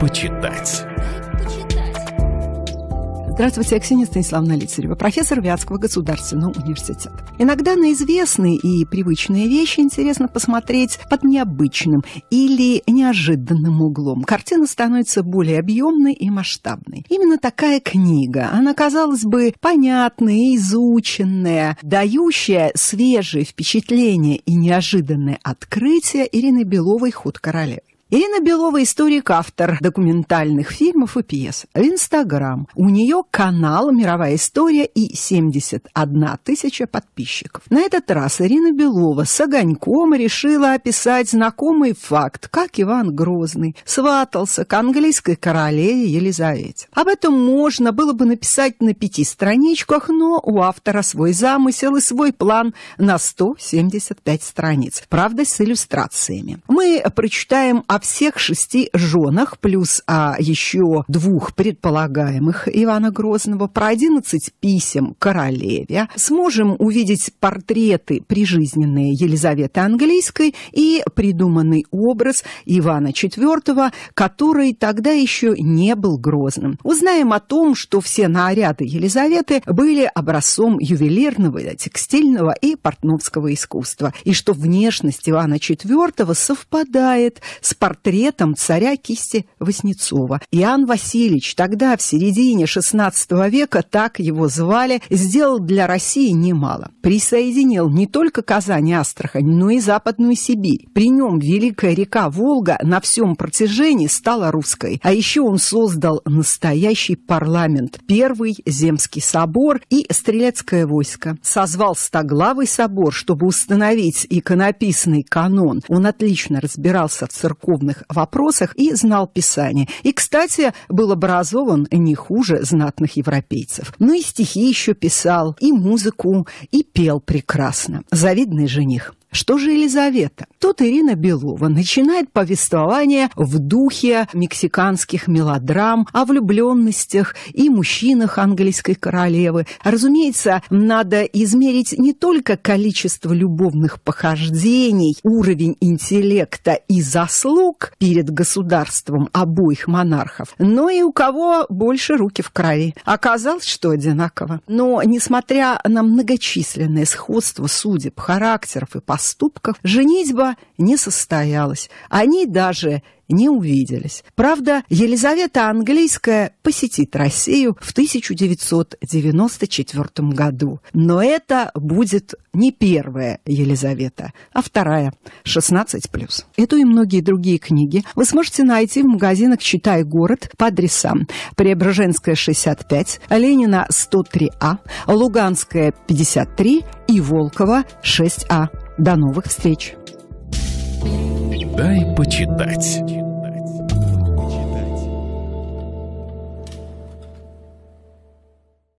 почитать. Здравствуйте, Аксинья Станиславна Лицарева, профессор Вятского государственного университета. Иногда на известные и привычные вещи интересно посмотреть под необычным или неожиданным углом. Картина становится более объемной и масштабной. Именно такая книга, она, казалось бы, понятная, изученная, дающая свежие впечатления и неожиданное открытие Ирины Беловой «Ход королевы». Ирина Белова – историк, автор документальных фильмов и пьес. В Инстаграм у нее канал «Мировая история» и 71 тысяча подписчиков. На этот раз Ирина Белова с огоньком решила описать знакомый факт, как Иван Грозный сватался к английской королеве Елизавете. Об этом можно было бы написать на пяти страничках, но у автора свой замысел и свой план на 175 страниц, правда, с иллюстрациями. Мы прочитаем о о всех шести женах, плюс о еще двух предполагаемых Ивана Грозного, про 11 писем королеве. Сможем увидеть портреты прижизненные Елизаветы Английской и придуманный образ Ивана IV, который тогда еще не был Грозным. Узнаем о том, что все наряды Елизаветы были образцом ювелирного, текстильного и портновского искусства, и что внешность Ивана IV совпадает с портретом портретом царя кисти Васнецова. Иоанн Васильевич тогда, в середине XVI века, так его звали, сделал для России немало. Присоединил не только Казань и Астрахань, но и Западную Сибирь. При нем Великая река Волга на всем протяжении стала русской. А еще он создал настоящий парламент, первый земский собор и стрелецкое войско. Созвал Стоглавый собор, чтобы установить иконописный канон. Он отлично разбирался в церковном церковных вопросах и знал Писание. И, кстати, был образован не хуже знатных европейцев. Ну и стихи еще писал, и музыку, и пел прекрасно. Завидный жених. Что же Елизавета? Тут Ирина Белова начинает повествование в духе мексиканских мелодрам о влюбленностях и мужчинах английской королевы. Разумеется, надо измерить не только количество любовных похождений, уровень интеллекта и заслуг перед государством обоих монархов, но и у кого больше руки в крови. Оказалось, что одинаково. Но, несмотря на многочисленное сходство судеб, характеров и по поступков, женитьба не состоялась. Они даже не увиделись. Правда, Елизавета Английская посетит Россию в 1994 году. Но это будет не первая Елизавета, а вторая, 16+. Эту и многие другие книги вы сможете найти в магазинах «Читай город» по адресам Преображенская, 65, Ленина, 103А, Луганская, 53 и Волкова, 6А. До новых встреч! Дай почитать.